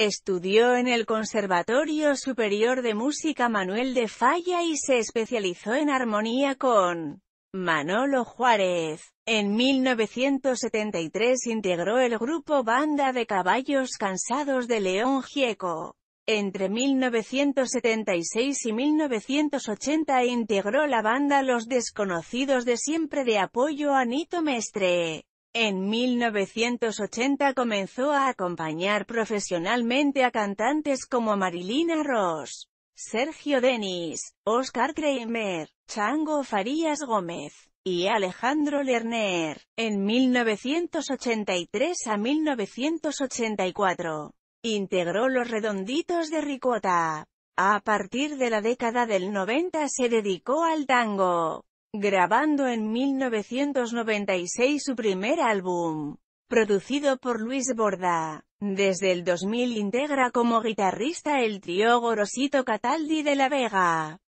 Estudió en el Conservatorio Superior de Música Manuel de Falla y se especializó en armonía con Manolo Juárez. En 1973 integró el grupo Banda de Caballos Cansados de León Gieco. Entre 1976 y 1980 integró la banda Los Desconocidos de Siempre de apoyo a Nito Mestre. En 1980 comenzó a acompañar profesionalmente a cantantes como Marilina Ross, Sergio Denis, Oscar Kramer, Chango Farías Gómez y Alejandro Lerner, en 1983 a 1984. Integró los redonditos de Ricota. A partir de la década del 90 se dedicó al tango grabando en 1996 su primer álbum, producido por Luis Borda. Desde el 2000 integra como guitarrista el trío Gorosito Cataldi de la Vega.